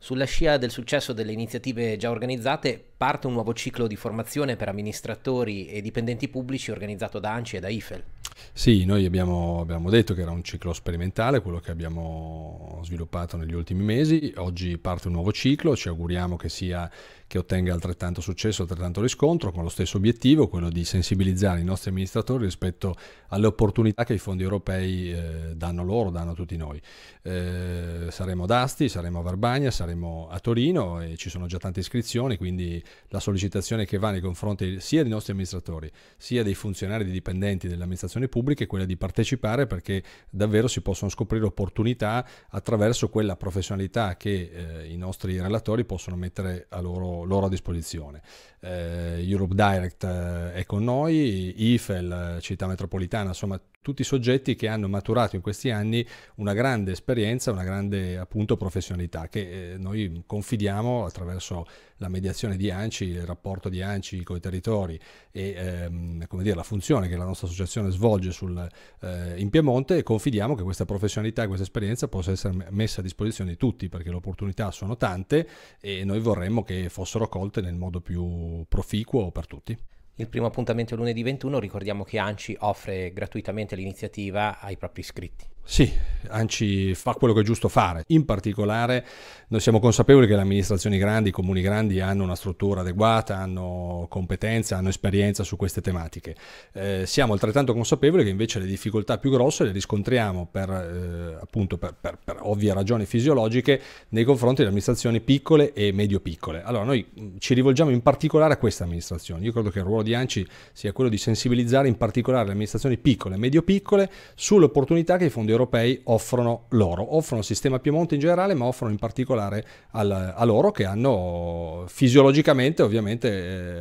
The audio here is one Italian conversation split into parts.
Sulla scia del successo delle iniziative già organizzate parte un nuovo ciclo di formazione per amministratori e dipendenti pubblici organizzato da ANCI e da IFEL. Sì, noi abbiamo, abbiamo, detto che era un ciclo sperimentale, quello che abbiamo sviluppato negli ultimi mesi. Oggi parte un nuovo ciclo, ci auguriamo che, sia, che ottenga altrettanto successo, altrettanto riscontro, con lo stesso obiettivo, quello di sensibilizzare i nostri amministratori rispetto alle opportunità che i fondi europei eh, danno loro, danno a tutti noi. Eh, saremo ad Asti, saremo a Verbagna, saremo a Torino e ci sono già tante iscrizioni, quindi la sollecitazione che va nei confronti sia dei nostri amministratori, sia dei funzionari dei dipendenti dell'amministrazione amministrazioni opinione pubblica è quella di partecipare perché davvero si possono scoprire opportunità attraverso quella professionalità che eh, i nostri relatori possono mettere a loro, loro a disposizione. Eh, Europe Direct eh, è con noi, IFEL, Città Metropolitana, insomma tutti soggetti che hanno maturato in questi anni una grande esperienza, una grande appunto professionalità che eh, noi confidiamo attraverso la mediazione di ANCI, il rapporto di ANCI con i territori e ehm, dire, la funzione che la nostra associazione svolge orologio sul, eh, in Piemonte e confidiamo che questa professionalità, e questa esperienza possa essere messa a disposizione di tutti perché le opportunità sono tante e noi vorremmo che fossero colte nel modo più proficuo per tutti. Il primo appuntamento è lunedì 21, ricordiamo che ANCI offre gratuitamente l'iniziativa ai propri iscritti. Sì, Anci fa quello che è giusto fare. In particolare noi siamo consapevoli che le amministrazioni grandi, i comuni grandi hanno una struttura adeguata, hanno competenza, hanno esperienza su queste tematiche. Eh, siamo altrettanto consapevoli che invece le difficoltà più grosse le riscontriamo per, eh, appunto per, per, per ovvie ragioni fisiologiche nei confronti delle amministrazioni piccole e medio-piccole. Allora noi mm, ci rivolgiamo in particolare a queste amministrazioni. Io credo che il ruolo di Anci sia quello di sensibilizzare in particolare le amministrazioni piccole e medio-piccole sull'opportunità che i fondi europei europei offrono loro, offrono il sistema Piemonte in generale, ma offrono in particolare al, a loro che hanno fisiologicamente ovviamente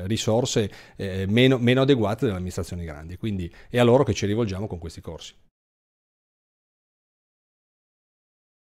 eh, risorse eh, meno, meno adeguate delle amministrazioni grandi. Quindi è a loro che ci rivolgiamo con questi corsi.